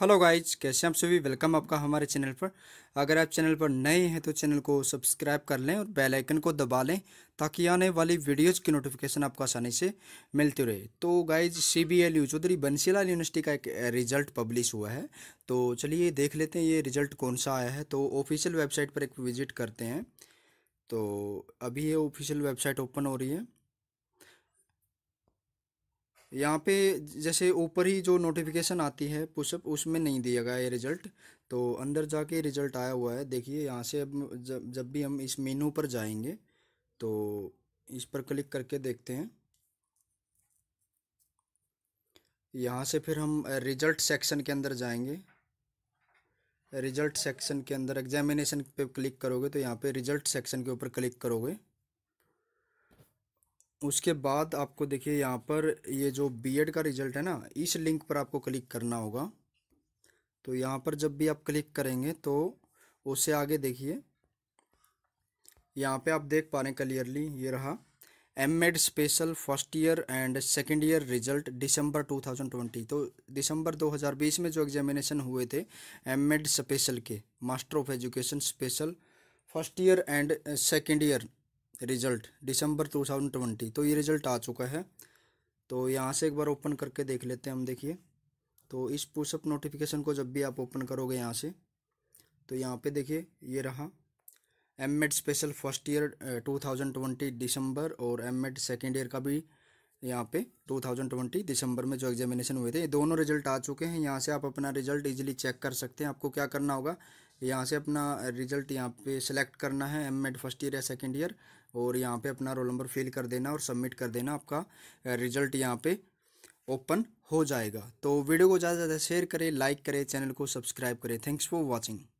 hello guys कैसे आप सभी वेलकम आपका हमारे चैनल पर अगर आप चैनल पर नए हैं तो चैनल को सब्सक्राइब कर लें और बेल आइकन को दबा लें ताकि आने वाली वीडियोज़ की नोटिफिकेशन आपको आसानी से मिलती रहे तो guys C B L U Chaudhary Bansilal university का एक रिजल्ट पब्लिश हुआ है तो चलिए देख लेते हैं ये रिजल्ट कौन सा आया है तो ऑफिशियल वेबसाइट पर एक विजिट करते हैं तो अभी ये ऑफिशियल वेबसाइट ओपन हो रही है यहाँ पे जैसे ऊपर ही जो नोटिफिकेशन आती है पुशअप उसमें नहीं दिया गया ये रिज़ल्ट तो अंदर जाके रिज़ल्ट आया हुआ है देखिए यहाँ से अब जब जब भी हम इस मेनू पर जाएंगे तो इस पर क्लिक करके देखते हैं यहाँ से फिर हम रिज़ल्ट सेक्शन के अंदर जाएंगे रिज़ल्ट सेक्शन के अंदर एग्जामिनेशन पे क्लिक करोगे तो यहाँ पे रिज़ल्ट सेक्शन के ऊपर क्लिक करोगे उसके बाद आपको देखिए यहाँ पर ये जो बीएड का रिजल्ट है ना इस लिंक पर आपको क्लिक करना होगा तो यहाँ पर जब भी आप क्लिक करेंगे तो उससे आगे देखिए यहाँ पे आप देख पा रहे हैं क्लियरली ये रहा M Ed special first year and second year result December 2020 तो दिसंबर 2020 में जो एग्जामिनेशन हुए थे एम एड स्पेशल के master of education special first year and second year result December 2020 तो ये रिज़ल्ट आ चुका है तो यहाँ से एक बार ओपन करके देख लेते हैं हम देखिए तो इस पुशअप नोटिफिकेशन को जब भी आप ओपन करोगे यहाँ से तो यहाँ पे देखिए ये रहा M Ed special first year two thousand twenty December और एम मेड सेकेंड ईयर का भी यहाँ पे टू थाउजेंड ट्वेंटी दिसंबर में जो एग्जामिनेशन हुए थे ये दोनों रिजल्ट आ चुके हैं यहाँ से आप अपना रिजल्ट ईजिली चेक कर सकते हैं आपको क्या करना होगा यहाँ से अपना रिजल्ट यहाँ पे सेलेक्ट करना है एम एड फर्स्ट ईयर या सेकेंड ईयर और यहाँ पे अपना रोल नंबर फिल कर देना और सबमिट कर देना आपका रिजल्ट यहाँ पे ओपन हो जाएगा तो वीडियो को ज़्यादा से ज़्यादा शेयर करें लाइक करें चैनल को सब्सक्राइब करें थैंक्स फॉर वॉचिंग